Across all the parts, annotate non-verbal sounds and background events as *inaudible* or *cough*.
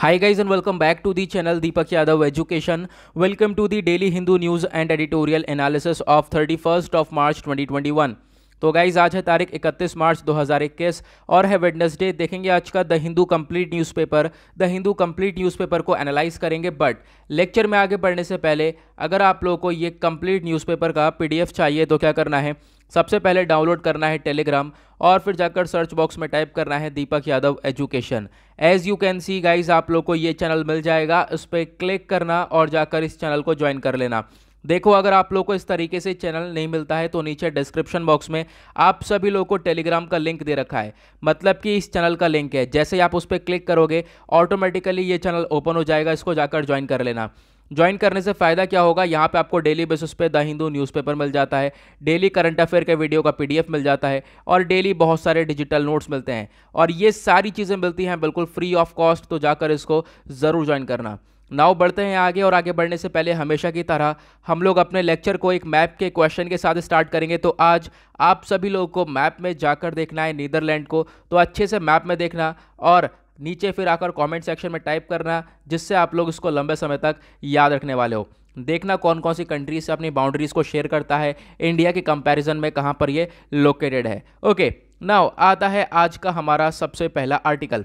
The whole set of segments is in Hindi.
Hi guys and welcome back to the channel Deepak Yadav Education. Welcome to the daily Hindu news and editorial analysis of 31st of March 2021. तो गाइज आज है तारीख 31 मार्च 2021 और है वेडनेसडे देखेंगे आज का the Hindu complete newspaper the Hindu complete newspaper को एनालाइज करेंगे बट लेक्चर में आगे बढ़ने से पहले अगर आप लोगों को ये कंप्लीट न्यूज़पेपर का पीडीएफ चाहिए तो क्या करना है सबसे पहले डाउनलोड करना है टेलीग्राम और फिर जाकर सर्च बॉक्स में टाइप करना है Deepak Yadav education as you can see guys आप लोग को ये चैनल मिल जाएगा उस पर क्लिक करना और जाकर इस चैनल को ज्वाइन कर लेना देखो अगर आप लोग को इस तरीके से चैनल नहीं मिलता है तो नीचे डिस्क्रिप्शन बॉक्स में आप सभी लोग को टेलीग्राम का लिंक दे रखा है मतलब कि इस चैनल का लिंक है जैसे ही आप उस पर क्लिक करोगे ऑटोमेटिकली ये चैनल ओपन हो जाएगा इसको जाकर ज्वाइन कर लेना ज्वाइन करने से फ़ायदा क्या होगा यहाँ पे आपको डेली बेसिस पे द हिंदू न्यूज़पेपर मिल जाता है डेली करंट अफेयर के वीडियो का पीडीएफ मिल जाता है और डेली बहुत सारे डिजिटल नोट्स मिलते हैं और ये सारी चीज़ें मिलती हैं बिल्कुल फ्री ऑफ कॉस्ट तो जाकर इसको ज़रूर ज्वाइन करना नाव बढ़ते हैं आगे और आगे बढ़ने से पहले हमेशा की तरह हम लोग अपने लेक्चर को एक मैप के क्वेश्चन के साथ स्टार्ट करेंगे तो आज आप सभी लोगों को मैप में जाकर देखना है नीदरलैंड को तो अच्छे से मैप में देखना और नीचे फिर आकर कमेंट सेक्शन में टाइप करना जिससे आप लोग इसको लंबे समय तक याद रखने वाले हो देखना कौन कौन सी कंट्रीज से अपनी बाउंड्रीज़ को शेयर करता है इंडिया के कंपैरिजन में कहाँ पर ये लोकेटेड है ओके नाउ आता है आज का हमारा सबसे पहला आर्टिकल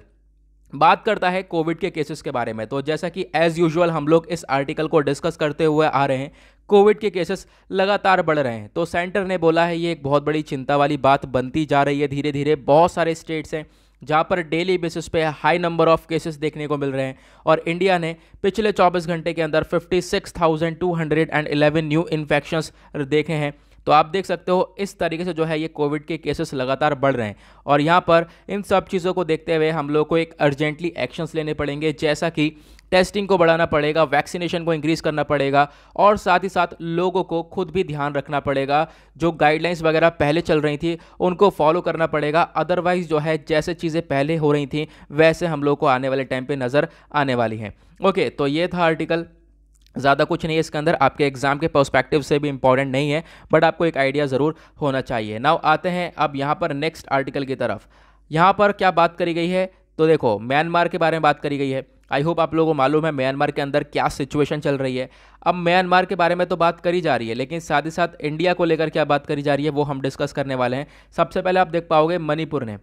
बात करता है कोविड के केसेस के बारे में तो जैसा कि एज़ यूजुअल हम लोग इस आर्टिकल को डिस्कस करते हुए आ रहे हैं कोविड के केसेस लगातार बढ़ रहे हैं तो सेंटर ने बोला है ये एक बहुत बड़ी चिंता वाली बात बनती जा रही है धीरे धीरे बहुत सारे स्टेट्स हैं जहाँ पर डेली बेसिस पे हाई नंबर ऑफ केसेस देखने को मिल रहे हैं और इंडिया ने पिछले 24 घंटे के अंदर 56,211 न्यू इन्फेक्शंस देखे हैं तो आप देख सकते हो इस तरीके से जो है ये कोविड के केसेस लगातार बढ़ रहे हैं और यहाँ पर इन सब चीज़ों को देखते हुए हम लोग को एक अर्जेंटली एक्शंस लेने पड़ेंगे जैसा कि टेस्टिंग को बढ़ाना पड़ेगा वैक्सीनेशन को इंक्रीज़ करना पड़ेगा और साथ ही साथ लोगों को खुद भी ध्यान रखना पड़ेगा जो गाइडलाइंस वगैरह पहले चल रही थी उनको फॉलो करना पड़ेगा अदरवाइज़ जो है जैसे चीज़ें पहले हो रही थी वैसे हम लोग को आने वाले टाइम पर नज़र आने वाली हैं ओके तो ये था आर्टिकल ज़्यादा कुछ नहीं है इसके अंदर आपके एग्ज़ाम के पर्सपेक्टिव से भी इंपॉर्टेंट नहीं है बट आपको एक आइडिया ज़रूर होना चाहिए नाउ आते हैं अब यहाँ पर नेक्स्ट आर्टिकल की तरफ यहाँ पर क्या बात करी गई है तो देखो म्यांमार के बारे में बात करी गई है आई होप आप लोगों को मालूम है म्यांमार के अंदर क्या सिचुएशन चल रही है अब म्यांमार के बारे में तो बात करी जा रही है लेकिन साथ ही साथ इंडिया को लेकर क्या बात करी जा रही है वो हम डिस्कस करने वाले हैं सबसे पहले आप देख पाओगे मणिपुर ने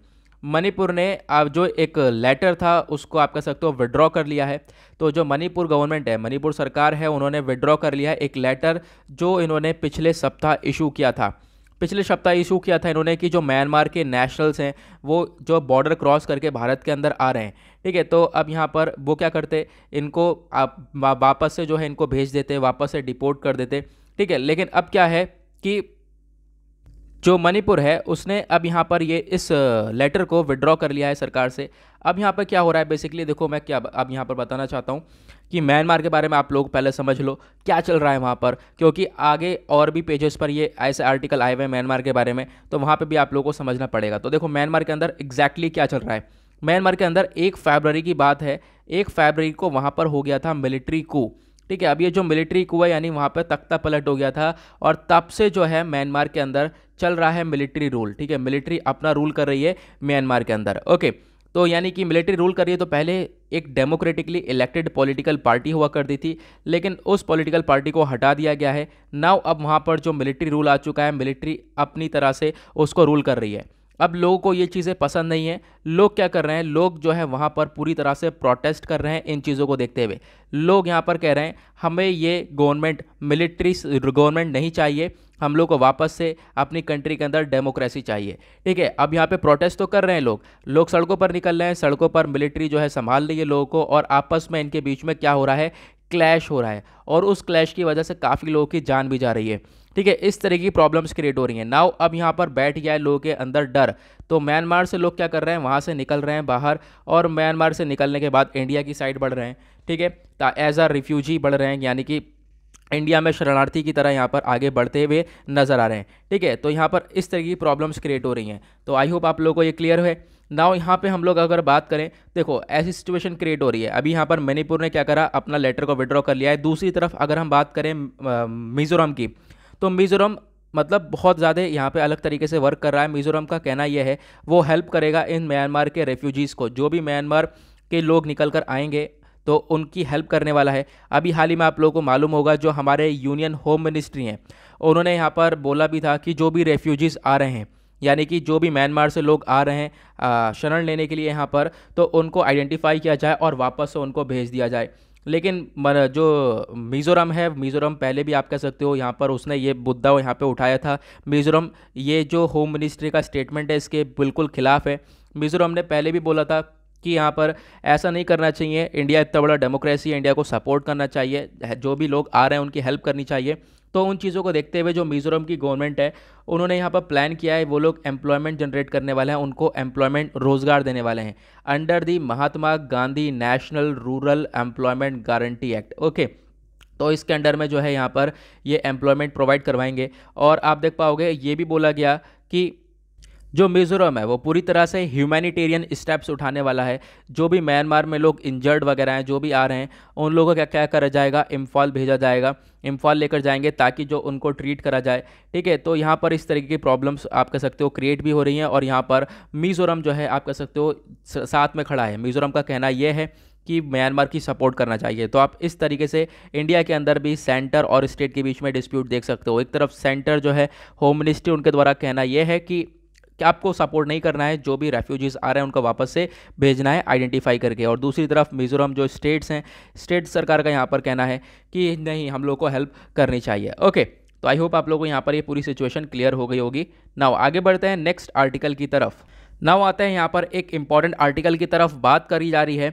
मणिपुर ने आप जो एक लेटर था उसको आप कह सकते हो विड्रॉ कर लिया है तो जो मणिपुर गवर्नमेंट है मणिपुर सरकार है उन्होंने विड्रॉ कर लिया है एक लेटर जो इन्होंने पिछले सप्ताह इशू किया था पिछले सप्ताह इशू किया था इन्होंने कि जो म्यांमार के नेशनल्स हैं वो जो बॉर्डर क्रॉस करके भारत के अंदर आ रहे हैं ठीक है तो अब यहाँ पर वो क्या करते इनको आप वापस से जो है इनको भेज देते वापस से डिपोर्ट कर देते ठीक है लेकिन अब क्या है कि जो मणिपुर है उसने अब यहाँ पर ये इस लेटर को विड्रॉ कर लिया है सरकार से अब यहाँ पर क्या हो रहा है बेसिकली देखो मैं क्या अब यहाँ पर बताना चाहता हूँ कि म्यांमार के बारे में आप लोग पहले समझ लो क्या चल रहा है वहाँ पर क्योंकि आगे और भी पेजेस पर ये ऐसे आर्टिकल आए हुए हैं म्यांमार के बारे में तो वहाँ पर भी आप लोगों को समझना पड़ेगा तो देखो म्यांमार के अंदर एग्जैक्टली क्या चल रहा है म्यांमार के अंदर एक फेबररी की बात है एक फेबररी को वहाँ पर हो गया था मिलिट्री को ठीक है अब ये जो मिलिट्री कुआ यानी वहाँ पर तख्ता पलट हो गया था और तब से जो है म्यांमार के अंदर चल रहा है मिलिट्री रूल ठीक है मिलिट्री अपना रूल कर रही है म्यांमार के अंदर ओके तो यानी कि मिलिट्री रूल कर रही है तो पहले एक डेमोक्रेटिकली इलेक्टेड पॉलिटिकल पार्टी हुआ करती थी लेकिन उस पॉलिटिकल पार्टी को हटा दिया गया है नाउ अब वहाँ पर जो मिलिट्री रूल आ चुका है मिलिट्री अपनी तरह से उसको रूल कर रही है अब लोगों को ये चीज़ें पसंद नहीं है लोग क्या कर रहे हैं लोग जो है वहाँ पर पूरी तरह से प्रोटेस्ट कर रहे हैं इन चीज़ों को देखते हुए लोग यहाँ पर कह रहे हैं हमें ये गवर्नमेंट मिलिट्री गवर्नमेंट नहीं चाहिए हम लोग को वापस से अपनी कंट्री के अंदर डेमोक्रेसी चाहिए ठीक है अब यहाँ पे प्रोटेस्ट तो कर रहे हैं लोग लोग सड़कों पर निकल रहे हैं सड़कों पर मिलिट्री जो है संभाल रही है लोगों को और आपस में इनके बीच में क्या हो रहा है क्लैश हो रहा है और उस क्लैश की वजह से काफ़ी लोगों की जान भी जा रही है ठीक है इस तरह की प्रॉब्लम्स क्रिएट हो रही हैं नाव अब यहाँ पर बैठ गया है लोगों के अंदर डर तो म्यांमार से लोग क्या कर रहे हैं वहाँ से निकल रहे हैं बाहर और म्यांमार से निकलने के बाद इंडिया की साइड बढ़ रहे हैं ठीक है एज आ रिफ्यूजी बढ़ रहे हैं यानी कि इंडिया में शरणार्थी की तरह यहाँ पर आगे बढ़ते हुए नज़र आ रहे हैं ठीक है तो यहाँ पर इस तरह की प्रॉब्लम्स क्रिएट हो रही हैं तो आई होप आप लोगों को ये क्लियर है नाउ यहाँ पे हम लोग अगर बात करें देखो ऐसी सिचुएशन क्रिएट हो रही है अभी यहाँ पर मणिपुर ने क्या करा अपना लेटर को विड्रॉ कर लिया है दूसरी तरफ अगर हम बात करें मिज़ोरम की तो मिज़ोरम मतलब बहुत ज़्यादा यहाँ पे अलग तरीके से वर्क कर रहा है मिज़ोरम का कहना यह है वो हेल्प करेगा इन म्यांमार के रेफ्यूजीज़ को जो भी म्यांमार के लोग निकल कर आएंगे तो उनकी हेल्प करने वाला है अभी हाल ही में आप लोगों को मालूम होगा जो हमारे यूनियन होम मिनिस्ट्री हैं उन्होंने यहाँ पर बोला भी था कि जो भी रेफ्यूजीज़ आ रहे हैं यानी कि जो भी म्यांमार से लोग आ रहे हैं शरण लेने के लिए यहाँ पर तो उनको आइडेंटिफाई किया जाए और वापस से उनको भेज दिया जाए लेकिन जो मिज़ोरम है मिज़ोरम पहले भी आप कह सकते हो यहाँ पर उसने ये मुद्दा यहाँ पे उठाया था मिज़ोरम ये जो होम मिनिस्ट्री का स्टेटमेंट है इसके बिल्कुल खिलाफ है मिज़ोरम ने पहले भी बोला था कि यहाँ पर ऐसा नहीं करना चाहिए इंडिया इतना बड़ा डेमोक्रेसी है इंडिया को सपोर्ट करना चाहिए जो भी लोग आ रहे हैं उनकी हेल्प करनी चाहिए तो उन चीज़ों को देखते हुए जो मिज़ोरम की गवर्नमेंट है उन्होंने यहाँ पर प्लान किया है वो लोग एम्प्लॉयमेंट जनरेट करने वाले हैं उनको एम्प्लॉयमेंट रोज़गार देने वाले हैं under the Mahatma Gandhi national rural employment guarantee act okay तो इसके अंडर में जो है यहाँ पर ये एम्प्लॉयमेंट प्रोवाइड करवाएंगे और आप देख पाओगे ये भी बोला गया कि जो मिजोरम है वो पूरी तरह से ह्यूमैनिटेरियन स्टेप्स उठाने वाला है जो भी म्यांमार में लोग इंजर्ड वगैरह हैं जो भी आ रहे हैं उन लोगों का क्या करा जाएगा इम्फॉल भेजा जाएगा इम्फॉल लेकर जाएंगे ताकि जो उनको ट्रीट करा जाए ठीक है तो यहाँ पर इस तरीके की प्रॉब्लम्स आप कह सकते हो क्रिएट भी हो रही हैं और यहाँ पर मिजोरम जो है आप कह सकते हो साथ में खड़ा है मिजोरम का कहना यह है कि म्यांमार की सपोर्ट करना चाहिए तो आप इस तरीके से इंडिया के अंदर भी सेंटर और स्टेट के बीच में डिस्प्यूट देख सकते हो एक तरफ सेंटर जो है होम मिनिस्ट्री उनके द्वारा कहना यह है कि कि आपको सपोर्ट नहीं करना है जो भी रेफ्यूजीज़ आ रहे हैं उनको वापस से भेजना है आइडेंटिफाई करके और दूसरी तरफ मिजोरम जो स्टेट्स हैं स्टेट सरकार का यहाँ पर कहना है कि नहीं हम लोग को हेल्प करनी चाहिए ओके तो आई होप आप लोगों को यहाँ पर ये यह पूरी सिचुएशन क्लियर हो गई होगी नाउ आगे बढ़ते हैं नेक्स्ट आर्टिकल की तरफ नाउ आते हैं यहाँ पर एक इंपॉर्टेंट आर्टिकल की तरफ बात करी जा रही है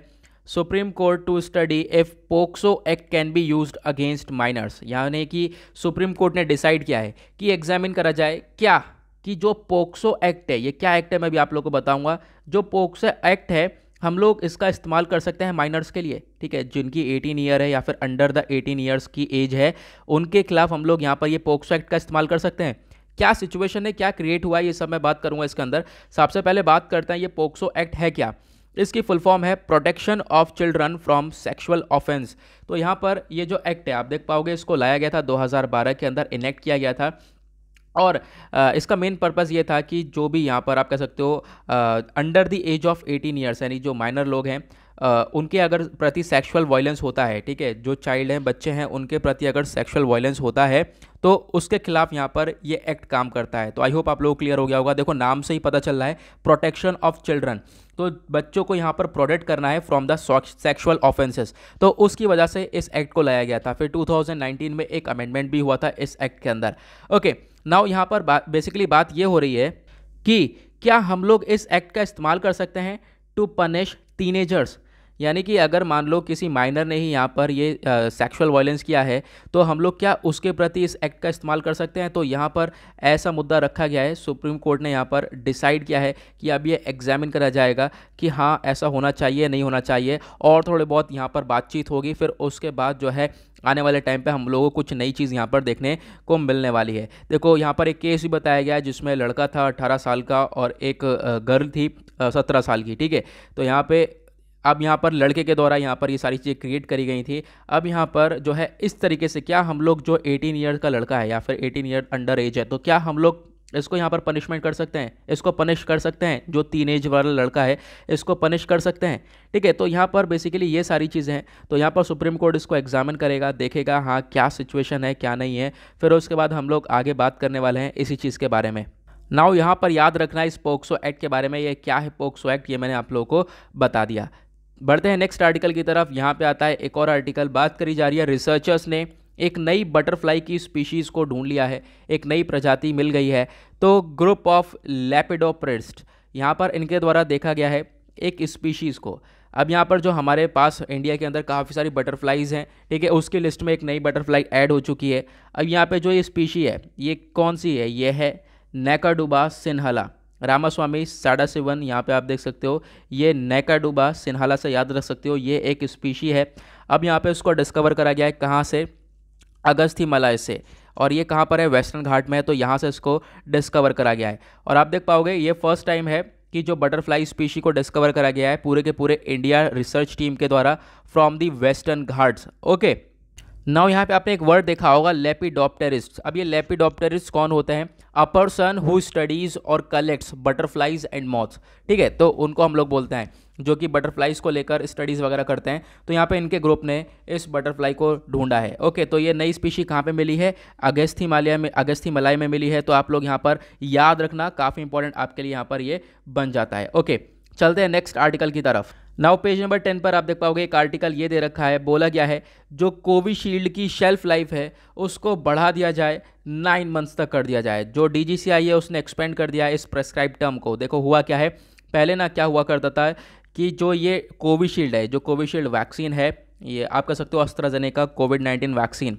Supreme Court to study if POCSO act can be use against minors यानी कि सुप्रीम कोर्ट ने डिसाइड किया है कि एग्जामिन करा जाए क्या कि जो पोक्सो एक्ट है ये क्या एक्ट है मैं भी आप लोग को बताऊंगा जो पोक्सो एक्ट है हम लोग इसका इस्तेमाल कर सकते हैं माइनर्स के लिए ठीक है जिनकी 18 ईयर है या फिर अंडर द 18 ईयर्स की एज है उनके खिलाफ हम लोग यहाँ पर ये पोक्सो एक्ट का इस्तेमाल कर सकते हैं क्या सिचुएशन है क्या क्रिएट हुआ है ये सब मैं बात करूँगा इसके अंदर सबसे पहले बात करते हैं ये पोक्सो एक्ट है क्या इसकी फुल फॉर्म है protection of children from sexual offence तो यहाँ पर ये जो एक्ट है आप देख पाओगे इसको लाया गया था 2012 के अंदर इनेक्ट किया गया था और इसका मेन पर्पज़ ये था कि जो भी यहाँ पर आप कह सकते हो under the age of 18 years यानी जो माइनर लोग हैं उनके अगर प्रति सेक्सुअल वायलेंस होता है ठीक है जो चाइल्ड हैं बच्चे हैं उनके प्रति अगर सेक्सुअल वायलेंस होता है तो उसके खिलाफ यहाँ पर ये एक्ट काम करता है तो आई होप आप लोगों को क्लियर हो गया होगा देखो नाम से ही पता चल रहा है प्रोटेक्शन ऑफ चिल्ड्रन तो बच्चों को यहाँ पर प्रोटेक्ट करना है फ्रॉम द सेक्सुअल ऑफेंसेस तो उसकी वजह से इस एक्ट को लाया गया था फिर टू में एक अमेंडमेंट भी हुआ था इस एक्ट के अंदर ओके okay, नाउ यहाँ पर बा, बेसिकली बात ये हो रही है कि क्या हम लोग इस एक्ट का इस्तेमाल कर सकते हैं टू पनिश टीनेजर्स यानी कि अगर मान लो किसी माइनर ने ही यहाँ पर ये सेक्सुअल वायलेंस किया है तो हम लोग क्या उसके प्रति इस एक्ट का इस्तेमाल कर सकते हैं तो यहाँ पर ऐसा मुद्दा रखा गया है सुप्रीम कोर्ट ने यहाँ पर डिसाइड किया है कि अब ये एग्जामिन करा जाएगा कि हाँ ऐसा होना चाहिए नहीं होना चाहिए और थोड़े बहुत यहाँ पर बातचीत होगी फिर उसके बाद जो है आने वाले टाइम पे हम लोगों को कुछ नई चीज़ यहाँ पर देखने को मिलने वाली है देखो यहाँ पर एक केस भी बताया गया है जिसमें लड़का था अट्ठारह साल का और एक गर्ल थी सत्रह साल की ठीक है तो यहाँ पे अब यहाँ पर लड़के के द्वारा यहाँ पर ये सारी चीज़ें क्रिएट करी गई थी अब यहाँ पर जो है इस तरीके से क्या हम लोग जो 18 ईयर का लड़का है या फिर 18 ईयर अंडर एज है तो क्या हम लोग इसको यहाँ पर पनिशमेंट कर सकते हैं इसको पनिश कर सकते हैं जो तीन एज वाला लड़का है इसको पनिश कर सकते हैं ठीक है तो यहाँ पर बेसिकली ये सारी चीज़ें हैं तो यहाँ पर सुप्रीम कोर्ट इसको एग्जामिन करेगा देखेगा हाँ क्या सिचुएशन है क्या नहीं है फिर उसके बाद हम लोग आगे बात करने वाले हैं इसी चीज़ के बारे में नाउ यहाँ पर याद रखना इस पोक्सो एक्ट के बारे में ये क्या है पोक्सो एक्ट ये मैंने आप लोगों को बता दिया बढ़ते हैं नेक्स्ट आर्टिकल की तरफ यहाँ पे आता है एक और आर्टिकल बात करी जा रही है रिसर्चर्स ने एक नई बटरफ्लाई की स्पीशीज़ को ढूंढ लिया है एक नई प्रजाति मिल गई है तो ग्रुप ऑफ लेपिडोप्रिस्ट यहाँ पर इनके द्वारा देखा गया है एक स्पीशीज़ को अब यहाँ पर जो हमारे पास इंडिया के अंदर काफ़ी सारी बटरफ्लाइज हैं ठीक है उसकी लिस्ट में एक नई बटरफ्लाई ऐड हो चुकी है अब यहाँ पे जो ये स्पीशी है ये कौन सी है ये है नेकाडुबा सिन्हाला रामास्वामी साडा सेवन यहाँ पर आप देख सकते हो ये नेकाडुबा सिन्हाला से याद रख सकते हो ये एक स्पीशी है अब यहाँ पे उसको डिस्कवर करा गया है कहाँ से अगस्थी मलय से और ये कहाँ पर है वेस्टर्न घाट में है तो यहाँ से इसको डिस्कवर करा गया है और आप देख पाओगे ये फर्स्ट टाइम है कि जो बटरफ्लाई स्पीशी को डिस्कवर करा गया है पूरे के पूरे इंडिया रिसर्च टीम के द्वारा from the western Ghats okay now यहाँ पे आपने एक वर्ड देखा होगा लेपिडॉप्टेरिस्ट अब ये लेपिडॉप्टेरिस्ट कौन होते हैं अ पर्सन हु स्टडीज और कलेक्ट्स बटरफ्लाइज एंड मॉथ्स ठीक है तो उनको हम लोग बोलते हैं जो कि बटरफ्लाइज़ को लेकर स्टडीज़ वगैरह करते हैं तो यहाँ पे इनके ग्रुप ने इस बटरफ्लाई को ढूंढा है ओके तो ये नई स्पीशी कहाँ पे मिली है अगस्थी हिमालय में अगस्थी मलाई में मिली है तो आप लोग यहाँ पर याद रखना काफ़ी इंपॉर्टेंट आपके लिए यहाँ पर ये बन जाता है ओके चलते हैं नेक्स्ट आर्टिकल की तरफ नाउ पेज नंबर टेन पर आप देख पाओगे एक आर्टिकल ये दे रखा है बोला गया है जो कोविशील्ड की शेल्फ लाइफ है उसको बढ़ा दिया जाए नाइन मंथ्स तक कर दिया जाए जो डी है उसने एक्सपेंड कर दिया इस प्रेस्क्राइब टर्म को देखो हुआ क्या है पहले ना क्या हुआ करता था कि जो ये कोविशील्ड है जो कोविशील्ड वैक्सीन है ये आप कह सकते हो अस्त्राजने का कोविड नाइन्टीन वैक्सीन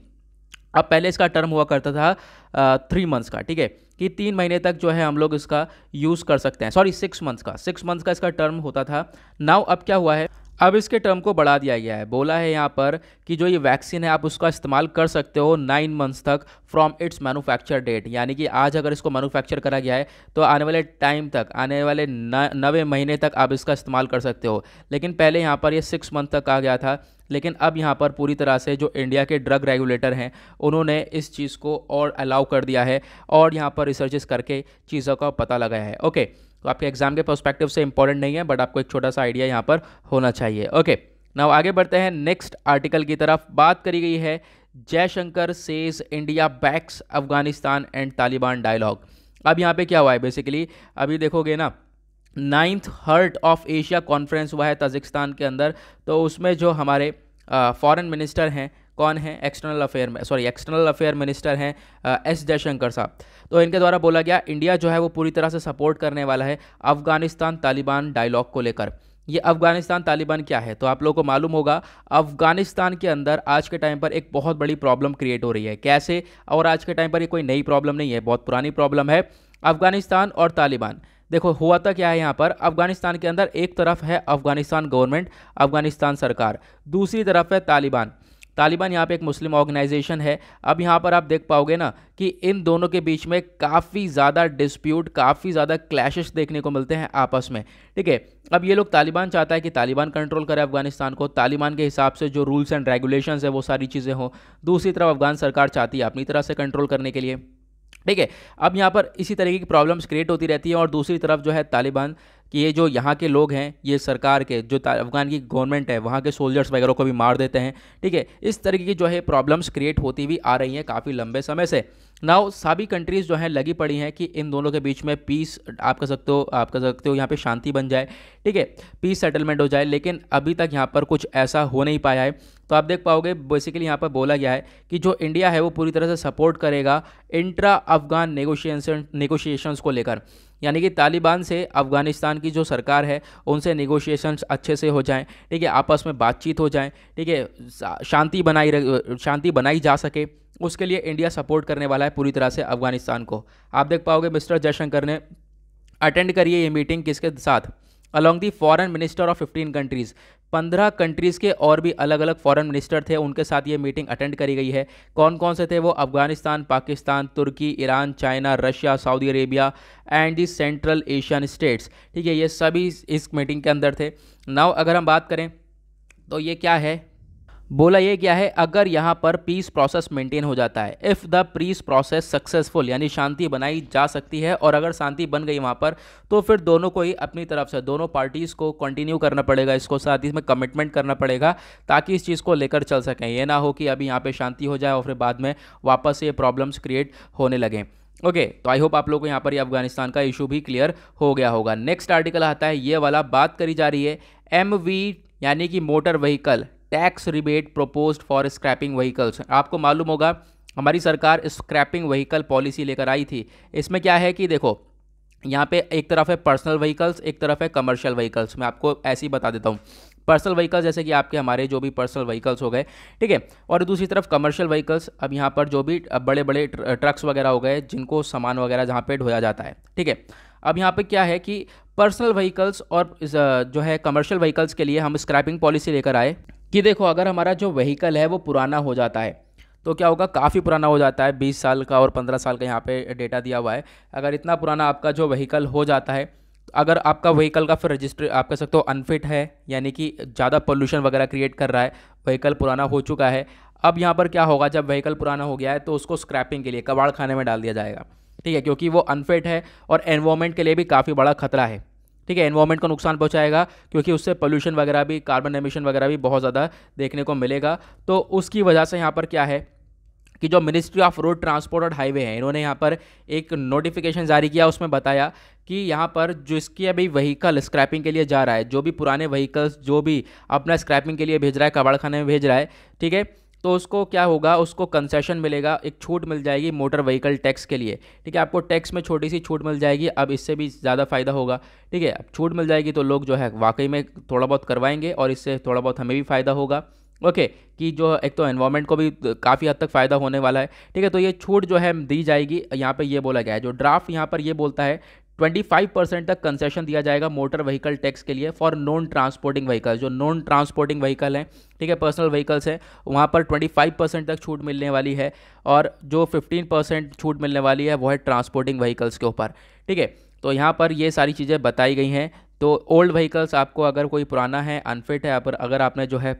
अब पहले इसका टर्म हुआ करता था थ्री मंथ्स का ठीक है कि तीन महीने तक जो है हम लोग इसका यूज़ कर सकते हैं सॉरी सिक्स मंथ्स का सिक्स मंथ्स का इसका टर्म होता था नाउ अब क्या हुआ है अब इसके टर्म को बढ़ा दिया गया है बोला है यहाँ पर कि जो ये वैक्सीन है आप उसका इस्तेमाल कर सकते हो नाइन मंथ्स तक फ्रॉम इट्स मैनुफैक्चर डेट यानी कि आज अगर इसको मैनुफैक्चर करा गया है तो आने वाले टाइम तक आने वाले नवे महीने तक आप इसका इस्तेमाल कर सकते हो लेकिन पहले यहाँ पर यह सिक्स मंथ तक आ गया था लेकिन अब यहाँ पर पूरी तरह से जो इंडिया के ड्रग रेगुलेटर हैं उन्होंने इस चीज़ को और अलाउ कर दिया है और यहाँ पर रिसर्चेस करके चीज़ों का पता लगाया है ओके okay. तो आपके एग्जाम के परस्पेक्टिव से इंपॉर्टेंट नहीं है बट आपको एक छोटा सा आइडिया यहाँ पर होना चाहिए ओके नाउ आगे बढ़ते हैं नेक्स्ट आर्टिकल की तरफ बात करी गई है Jaishankar says India backs Afghanistan and Taliban dialogue अब यहाँ पे क्या हुआ है बेसिकली अभी देखोगे ना ninth heart of Asia conference हुआ है तजिकिस्तान के अंदर तो उसमें जो हमारे फॉरेन मिनिस्टर हैं कौन है एक्सटर्नल अफेयर में सॉरी एक्सटर्नल अफेयर मिनिस्टर हैं एस जयशंकर साहब तो इनके द्वारा बोला गया इंडिया जो है वो पूरी तरह से सपोर्ट करने वाला है अफगानिस्तान तालिबान डायलॉग को लेकर ये अफगानिस्तान तालिबान क्या है तो आप लोगों को मालूम होगा अफगानिस्तान के अंदर आज के टाइम पर एक बहुत बड़ी प्रॉब्लम क्रिएट हो रही है कैसे और आज के टाइम पर ये कोई नई प्रॉब्लम नहीं है बहुत पुरानी प्रॉब्लम है अफगानिस्तान और तालिबान देखो हुआ था तो क्या है यहाँ पर अफगानिस्तान के अंदर एक तरफ है अफगानिस्तान गवर्नमेंट अफगानिस्तान सरकार दूसरी तरफ है तालिबान तालिबान यहाँ पे एक मुस्लिम ऑर्गेनाइजेशन है अब यहाँ पर आप देख पाओगे ना कि इन दोनों के बीच में काफ़ी ज़्यादा डिस्प्यूट काफ़ी ज़्यादा क्लैशेस देखने को मिलते हैं आपस में ठीक है अब ये लोग तालिबान चाहता है कि तालिबान कंट्रोल करे अफगानिस्तान को तालिबान के हिसाब से जो रूल्स एंड रेगुलेशन है वो सारी चीज़ें हों दूसरी तरफ अफगान सरकार चाहती है अपनी तरह से कंट्रोल करने के लिए ठीक है अब यहाँ पर इसी तरीके की प्रॉब्लम्स क्रिएट होती रहती है और दूसरी तरफ जो है तालिबान कि ये जो यहाँ के लोग हैं ये सरकार के जो अफगान की गवर्नमेंट है वहाँ के सोल्जर्स वगैरह को भी मार देते हैं ठीक है इस तरीके की जो है प्रॉब्लम्स क्रिएट होती भी आ रही हैं काफ़ी लंबे समय से नाउ सभी कंट्रीज़ जो हैं लगी पड़ी हैं कि इन दोनों के बीच में पीस आप कह सकते हो आप कह सकते हो यहाँ पे शांति बन जाए ठीक है पीस सेटलमेंट हो जाए लेकिन अभी तक यहाँ पर कुछ ऐसा हो नहीं पाया है तो आप देख पाओगे बेसिकली यहाँ पर बोला गया है कि जो इंडिया है वो पूरी तरह से सपोर्ट करेगा इंट्रा अफगान नेगोशिएशन नेगोशिएशंस को लेकर यानी कि तालिबान से अफ़गानिस्तान की जो सरकार है उनसे नेगोशिएशंस अच्छे से हो जाएं ठीक है आपस में बातचीत हो जाए ठीक है शांति बनाई शांति बनाई जा सके उसके लिए इंडिया सपोर्ट करने वाला है पूरी तरह से अफगानिस्तान को आप देख पाओगे मिस्टर जयशंकर ने अटेंड करिए ये मीटिंग किसके साथ along the foreign minister of 15 countries 15 countries के और भी अलग अलग फॉरेन मिनिस्टर थे उनके साथ ये मीटिंग अटेंड करी गई है कौन कौन से थे वो Afghanistan Pakistan Turkey Iran China Russia Saudi Arabia and the Central Asian states ठीक है ये सभी इस मीटिंग के अंदर थे नाव अगर हम बात करें तो ये क्या है बोला ये क्या है अगर यहाँ पर पीस प्रोसेस मेंटेन हो जाता है if the peace process successful यानी शांति बनाई जा सकती है और अगर शांति बन गई वहाँ पर तो फिर दोनों को ही अपनी तरफ से दोनों पार्टीज़ को कंटिन्यू करना पड़ेगा इसको साथ ही इसमें कमिटमेंट करना पड़ेगा ताकि इस चीज़ को लेकर चल सकें ये ना हो कि अभी यहाँ पर शांति हो जाए और फिर बाद में वापस ये प्रॉब्लम्स क्रिएट होने लगें ओके okay, तो आई होप आप लोगों को यहाँ पर ये अफगानिस्तान का इशू भी क्लियर हो गया होगा नेक्स्ट आर्टिकल आता है ये वाला बात करी जा रही है एम यानी कि motor vehicle tax rebate propose for scrapping vehicles आपको मालूम होगा हमारी सरकार स्क्रैपिंग व्हीकल पॉलिसी लेकर आई थी इसमें क्या है कि देखो यहाँ पे एक तरफ है पर्सनल व्हीकल्स एक तरफ है कमर्शियल व्हीकल्स मैं आपको ऐसे ही बता देता हूँ पर्सनल व्हीकल्स जैसे कि आपके हमारे जो भी पर्सनल व्हीकल्स हो गए ठीक है और दूसरी तरफ कमर्शियल व्हीकल्स अब यहाँ पर जो भी बड़े बड़े ट्रक्स वगैरह हो गए जिनको सामान वगैरह जहाँ पे ढोया जाता है ठीक है अब यहाँ पे क्या है कि पर्सनल व्हीकल्स और जो है कमर्शियल व्हीकल्स के लिए हम स्क्रैपिंग पॉलिसी लेकर आए कि देखो अगर हमारा जो व्हीकल है वो पुराना हो जाता है तो क्या होगा काफ़ी पुराना हो जाता है बीस साल का और पंद्रह साल का यहाँ पे डेटा दिया हुआ है अगर इतना पुराना आपका जो व्हीकल हो जाता है अगर आपका व्हीकल का फिर रजिस्टर आप कह सकते हो अनफिट है यानी कि ज़्यादा पोल्यूशन वगैरह क्रिएट कर रहा है व्हीकल पुराना हो चुका है अब यहाँ पर क्या होगा जब व्हीकल पुराना हो गया है तो उसको स्क्रैपिंग के लिए कबाड़ खाने में डाल दिया जाएगा ठीक है क्योंकि वो अनफिट है और एनवायरमेंट के लिए भी काफ़ी बड़ा खतरा है ठीक है एनवायरमेंट को नुकसान पहुंचाएगा क्योंकि उससे पोल्यूशन वगैरह भी कार्बन एमिशन वगैरह भी बहुत ज़्यादा देखने को मिलेगा तो उसकी वजह से यहाँ पर क्या है कि जो मिनिस्ट्री ऑफ रोड ट्रांसपोर्ट और हाईवे है इन्होंने यहाँ पर एक नोटिफिकेशन जारी किया उसमें बताया कि यहाँ पर जिसकी अभी व्हीकल स्क्रैपिंग के लिए जा रहा है जो भी पुराने व्हीकल्स जो भी अपना स्क्रैपिंग के लिए भेज रहा है कबाड़खाने में भेज रहा है ठीक है तो उसको क्या होगा उसको कंसेशन मिलेगा एक छूट मिल जाएगी मोटर व्हीकल टैक्स के लिए ठीक है आपको टैक्स में छोटी सी छूट मिल जाएगी अब इससे भी ज़्यादा फ़ायदा होगा ठीक है अब छूट मिल जाएगी तो लोग जो है वाकई में थोड़ा बहुत करवाएंगे और इससे थोड़ा बहुत हमें भी फ़ायदा होगा ओके कि जो एक तो एनवायरमेंट को भी काफ़ी हद तक फ़ायदा होने वाला है ठीक है तो ये छूट जो है दी जाएगी यहाँ पे ये बोला गया है जो ड्राफ्ट यहाँ पर ये बोलता है 25 परसेंट तक कंसेशन दिया जाएगा मोटर व्हीकल टैक्स के लिए फॉर नॉन ट्रांसपोर्टिंग व्हीकल जो नॉन ट्रांसपोर्टिंग व्हीकल हैं ठीक है पर्सनल व्हीकल्स हैं वहाँ पर 25 परसेंट तक छूट मिलने वाली है और जो 15 परसेंट छूट मिलने वाली है वो है ट्रांसपोर्टिंग व्हीकल्स के ऊपर ठीक है तो यहाँ पर ये सारी चीज़ें बताई गई हैं तो ओल्ड व्हीकल्स आपको अगर कोई पुराना है अनफिट है अगर आपने जो है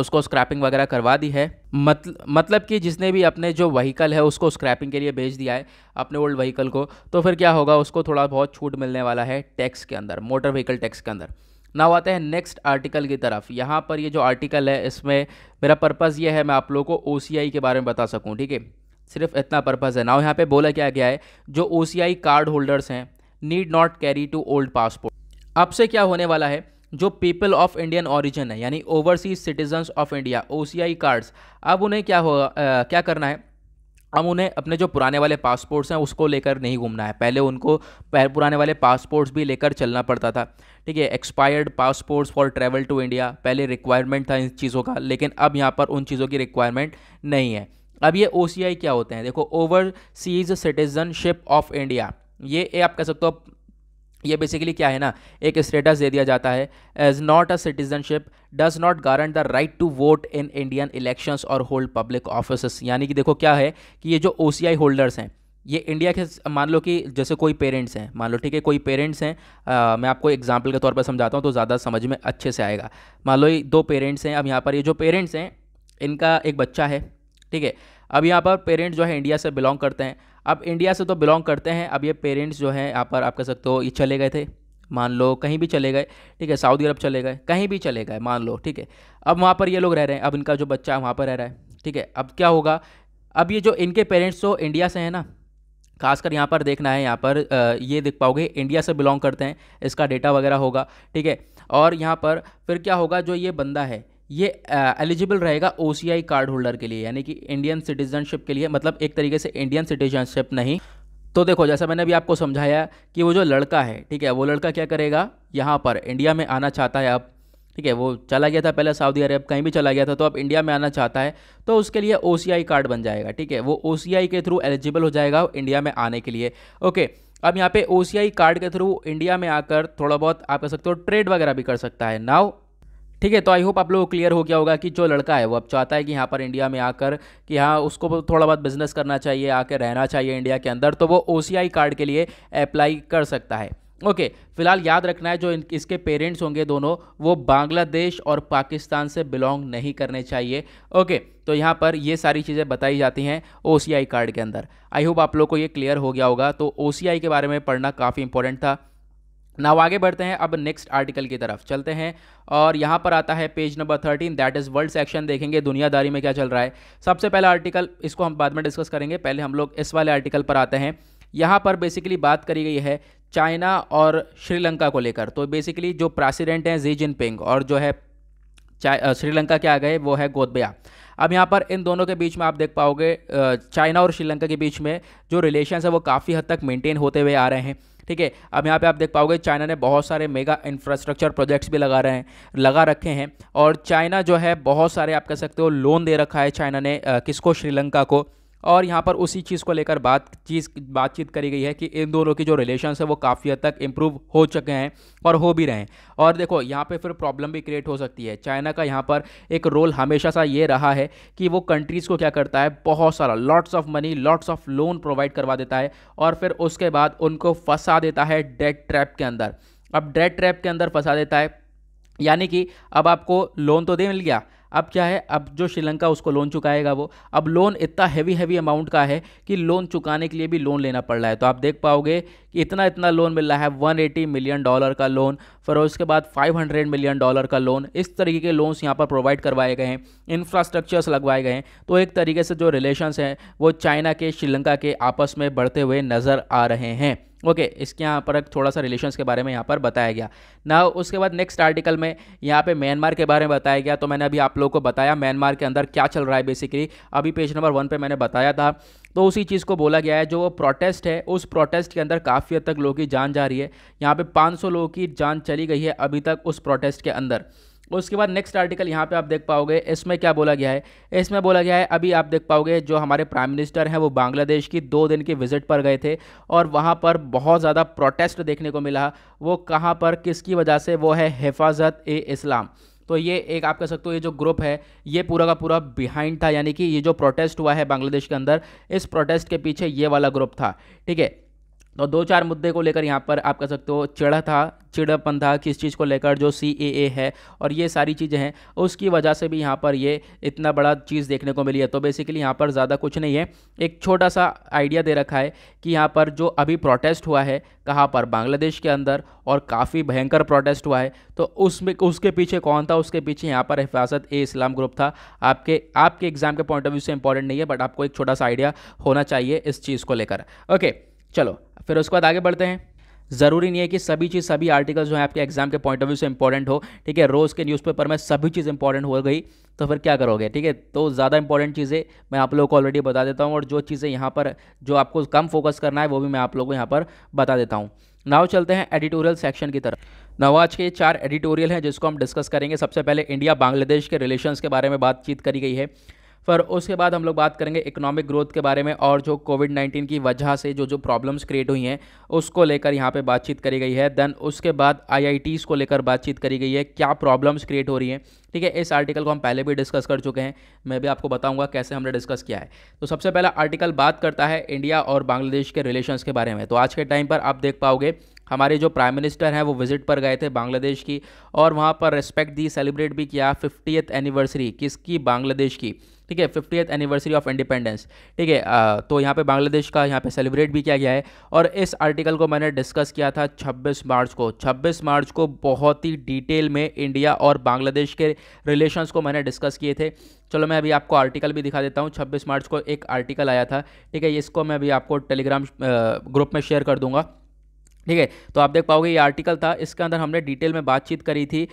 उसको स्क्रैपिंग वगैरह करवा दी है मत मतलब कि जिसने भी अपने जो वहीकल है उसको स्क्रैपिंग के लिए भेज दिया है अपने ओल्ड वहीकल को तो फिर क्या होगा उसको थोड़ा बहुत छूट मिलने वाला है टैक्स के अंदर मोटर व्हीकल टैक्स के अंदर नाउ आते हैं नेक्स्ट आर्टिकल की तरफ यहाँ पर ये जो आर्टिकल है इसमें मेरा पर्पज़ ये है मैं आप लोगों को ओ के बारे में बता सकूँ ठीक है सिर्फ इतना पर्पज़ है नाउ यहाँ पे बोला क्या गया है जो ओ कार्ड होल्डर्स हैं need not carry to old passport अब से क्या होने वाला है जो पीपल ऑफ इंडियन ऑरिजन है यानी overseas citizens of India O cards अब उन्हें क्या हो क्या करना है अब उन्हें अपने जो पुराने वाले पासपोर्ट्स हैं उसको लेकर नहीं घूमना है पहले उनको पुराने वाले पासपोर्ट्स भी लेकर चलना पड़ता था ठीक है expired passports for travel to India पहले रिक्वायरमेंट था इन चीज़ों का लेकिन अब यहाँ पर उन चीज़ों की रिक्वायरमेंट नहीं है अब ये ओ क्या होते हैं देखो ओवरसीज सिटीजनशिप ऑफ इंडिया ये आप कह सकते हो ये बेसिकली क्या है ना एक स्टेटस दे दिया जाता है as not a citizenship does not guarantee the right to vote in Indian elections और होल्ड पब्लिक ऑफिस यानी कि देखो क्या है कि ये जो ओ होल्डर्स हैं ये इंडिया के मान लो कि जैसे कोई पेरेंट्स हैं मान लो ठीक है कोई पेरेंट्स हैं मैं आपको एग्जाम्पल के तौर पर समझाता हूँ तो ज़्यादा समझ में अच्छे से आएगा मान लो ये दो पेरेंट्स हैं अब यहाँ पर ये जो पेरेंट्स हैं इनका एक बच्चा है ठीक है अब यहाँ पर पेरेंट्स जो है इंडिया से बिलोंग करते हैं अब इंडिया से तो बिलोंग करते हैं अब ये पेरेंट्स जो है यहाँ पर आप कह सकते हो ये चले गए थे मान लो कहीं भी चले गए ठीक है सऊदी अरब चले गए कहीं भी चले गए मान लो ठीक है अब वहाँ पर ये लोग रह रहे हैं अब इनका जो बच्चा है वहाँ पर रह रहा है ठीक है अब क्या होगा अब ये जो इनके पेरेंट्स तो इंडिया से हैं ना खासकर यहाँ पर देखना है यहाँ पर ये देख पाओगे इंडिया से बिलोंग करते हैं इसका डेटा वगैरह होगा ठीक है और यहाँ पर फिर क्या होगा जो ये बंदा है ये एलिजिबल रहेगा ओ कार्ड होल्डर के लिए यानी कि इंडियन सिटीजनशिप के लिए मतलब एक तरीके से इंडियन सिटीजनशिप नहीं तो देखो जैसा मैंने अभी आपको समझाया कि वो जो लड़का है ठीक है वो लड़का क्या करेगा यहाँ पर इंडिया में आना चाहता है अब ठीक है वो चला गया था पहले सऊदी अरब कहीं भी चला गया था तो अब इंडिया में आना चाहता है तो उसके लिए ओ कार्ड बन जाएगा ठीक है वो ओ के थ्रू एलिजिबल हो जाएगा इंडिया में आने के लिए ओके अब यहाँ पे ओ कार्ड के थ्रू इंडिया में आकर थोड़ा बहुत आप कह सकते हो ट्रेड वगैरह भी कर सकता है नाउ ठीक है तो आई होप आप लोगों को क्लियर हो गया होगा कि जो लड़का है वो अब चाहता है कि यहाँ पर इंडिया में आकर कि हाँ उसको थोड़ा बहुत बिजनेस करना चाहिए आकर रहना चाहिए इंडिया के अंदर तो वो ओ कार्ड के लिए अप्लाई कर सकता है ओके okay, फिलहाल याद रखना है जो इन, इसके पेरेंट्स होंगे दोनों वो बांग्लादेश और पाकिस्तान से बिलोंग नहीं करने चाहिए ओके okay, तो यहाँ पर ये सारी चीज़ें बताई जाती हैं ओ कार्ड के अंदर आई होप आप लोग को ये क्लियर हो गया होगा तो ओ के बारे में पढ़ना काफ़ी इंपॉर्टेंट था नाव आगे बढ़ते हैं अब नेक्स्ट आर्टिकल की तरफ चलते हैं और यहाँ पर आता है page number thirteen that is world section देखेंगे दुनियादारी में क्या चल रहा है सबसे पहला आर्टिकल इसको हम बाद में डिस्कस करेंगे पहले हम लोग इस वाले आर्टिकल पर आते हैं यहाँ पर बेसिकली बात करी गई है चाइना और श्रीलंका को लेकर तो बेसिकली जो प्रेसिडेंट हैं जी जिनपिंग और जो है श्रीलंका के आ गए वो है गोदबया अब यहाँ पर इन दोनों के बीच में आप देख पाओगे चाइना और श्रीलंका के बीच में जो रिलेशन है वो काफ़ी हद तक मेंटेन होते हुए आ रहे हैं ठीक है अब यहाँ पे आप देख पाओगे चाइना ने बहुत सारे मेगा इंफ्रास्ट्रक्चर प्रोजेक्ट्स भी लगा रहे हैं लगा रखे हैं और चाइना जो है बहुत सारे आप कह सकते हो लोन दे रखा है चाइना ने किसको श्रीलंका को और यहाँ पर उसी चीज़ को लेकर बात चीज़ बातचीत करी गई है कि इन दोनों की जो रिलेशन है वो काफ़ी हद तक इम्प्रूव हो चुके हैं और हो भी रहे हैं और देखो यहाँ पे फिर प्रॉब्लम भी क्रिएट हो सकती है चाइना का यहाँ पर एक रोल हमेशा सा ये रहा है कि वो कंट्रीज़ को क्या करता है बहुत सारा lots of money lots of loan provide करवा देता है और फिर उसके बाद उनको फंसा देता है डेट ट्रैप के अंदर अब डेट ट्रैप के अंदर फंसा देता है यानी कि अब आपको लोन तो दे मिल गया अब क्या है अब जो श्रीलंका उसको लोन चुकाएगा वो अब लोन इतना हैवी हैवी अमाउंट का है कि लोन चुकाने के लिए भी लोन लेना पड़ रहा है तो आप देख पाओगे कि इतना इतना लोन मिल रहा है 180 मिलियन डॉलर का लोन फिर उसके बाद 500 मिलियन डॉलर का लोन इस तरीके के लोन्स यहाँ पर प्रोवाइड करवाए गए हैं इंफ्रास्ट्रक्चर्स लगवाए गए हैं तो एक तरीके से जो रिलेशन हैं वो चाइना के श्रीलंका के आपस में बढ़ते हुए नज़र आ रहे हैं ओके okay, इसके यहाँ पर थोड़ा सा रिलेशंस के बारे में यहाँ पर बताया गया ना उसके बाद नेक्स्ट आर्टिकल में यहाँ पे म्यांमार के बारे में बताया गया तो मैंने अभी आप लोगों को बताया म्यांमार के अंदर क्या चल रहा है बेसिकली अभी पेज नंबर वन पे मैंने बताया था तो उसी चीज़ को बोला गया है जो वो प्रोटेस्ट है उस प्रोटेस्ट के अंदर काफ़ी हद तक लोगों की जान जा रही है यहाँ पर पाँच लोगों की जान चली गई है अभी तक उस प्रोटेस्ट के अंदर उसके बाद नेक्स्ट आर्टिकल यहाँ पे आप देख पाओगे इसमें क्या बोला गया है इसमें बोला गया है अभी आप देख पाओगे जो हमारे प्राइम मिनिस्टर हैं वो बांग्लादेश की दो दिन की विजिट पर गए थे और वहाँ पर बहुत ज़्यादा प्रोटेस्ट देखने को मिला वो कहाँ पर किसकी वजह से वो है हिफाजत ए इस्लाम तो ये एक आप कह सकते हो ये जो ग्रुप है ये पूरा का पूरा बिहाइंड था यानी कि ये जो प्रोटेस्ट हुआ है बांग्लादेश के अंदर इस प्रोटेस्ट के पीछे ये वाला ग्रुप था ठीक है तो दो चार मुद्दे को लेकर यहाँ पर आप कह सकते हो चिड़ा था चिड़ापन था किस चीज़ को लेकर जो सी ए ए है और ये सारी चीज़ें हैं उसकी वजह से भी यहाँ पर ये इतना बड़ा चीज़ देखने को मिली है तो बेसिकली यहाँ पर ज़्यादा कुछ नहीं है एक छोटा सा आइडिया दे रखा है कि यहाँ पर जो अभी प्रोटेस्ट हुआ है कहाँ पर बांग्लादेश के अंदर और काफ़ी भयंकर प्रोटेस्ट हुआ है तो उसमें उसके पीछे कौन था उसके पीछे यहाँ पर हिफाजत ए इस्लाम ग्रुप था आपके आपके एग्ज़ाम के पॉइंट ऑफ व्यू से इंपॉर्टेंट नहीं है बट आपको एक छोटा सा आइडिया होना चाहिए इस चीज़ को लेकर ओके चलो फिर उसके बाद आगे बढ़ते हैं ज़रूरी नहीं है कि सभी चीज़ सभी आर्टिकल्स जो है आपके एग्जाम के पॉइंट ऑफ व्यू से इंपॉर्टेंट हो ठीक है रोज़ के न्यूज़पेपर में सभी चीज़ इंपॉर्टेंट हो गई तो फिर क्या करोगे ठीक है तो ज़्यादा इंपॉर्टेंट चीज़ें मैं आप लोगों को ऑलरेडी बता देता हूँ और जो चीज़ें यहाँ पर जो आपको कम फोकस करना है वो भी मैं आप लोगों को यहाँ पर बता देता हूँ नाव चलते हैं एडिटोरियल सेक्शन की तरफ नवाज आज के चार एडिटोरियल हैं जिसको हम डिस्कस करेंगे सबसे पहले इंडिया बांग्लादेश के रिलेशंस के बारे में बातचीत करी गई है फिर उसके बाद हम लोग बात करेंगे इकोनॉमिक ग्रोथ के बारे में और जो कोविड नाइन्टीन की वजह से जो जो प्रॉब्लम्स क्रिएट हुई हैं उसको लेकर यहाँ पे बातचीत करी गई है देन उसके बाद आई को लेकर बातचीत करी गई है क्या प्रॉब्लम्स क्रिएट हो रही हैं ठीक है इस आर्टिकल को हम पहले भी डिस्कस कर चुके हैं मैं भी आपको बताऊंगा कैसे हमने डिस्कस किया है तो सबसे पहला आर्टिकल बात करता है इंडिया और बांग्लादेश के रिलेशंस के बारे में तो आज के टाइम पर आप देख पाओगे हमारे जो प्राइम मिनिस्टर हैं वो विजिट पर गए थे बांग्लादेश की और वहाँ पर रिस्पेक्ट दी सेलिब्रेट भी किया फिफ्टियथ एनिवर्सरी किसकी बांग्लादेश की ठीक है फिफ्टी एनिवर्सरी ऑफ इंडिपेंडेंस ठीक है तो यहाँ पे बांग्लादेश का यहाँ पे सेलिब्रेट भी किया गया है और इस आर्टिकल को मैंने डिस्कस किया था 26 मार्च को 26 मार्च को बहुत ही डिटेल में इंडिया और बांग्लादेश के रिलेशंस को मैंने डिस्कस किए थे चलो मैं अभी आपको आर्टिकल भी दिखा देता हूँ 26 मार्च को एक आर्टिकल आया था ठीक है इसको मैं अभी आपको टेलीग्राम ग्रुप में शेयर कर दूंगा ठीक है तो आप देख पाओगे ये आर्टिकल था इसके अंदर हमने डिटेल में बातचीत करी थी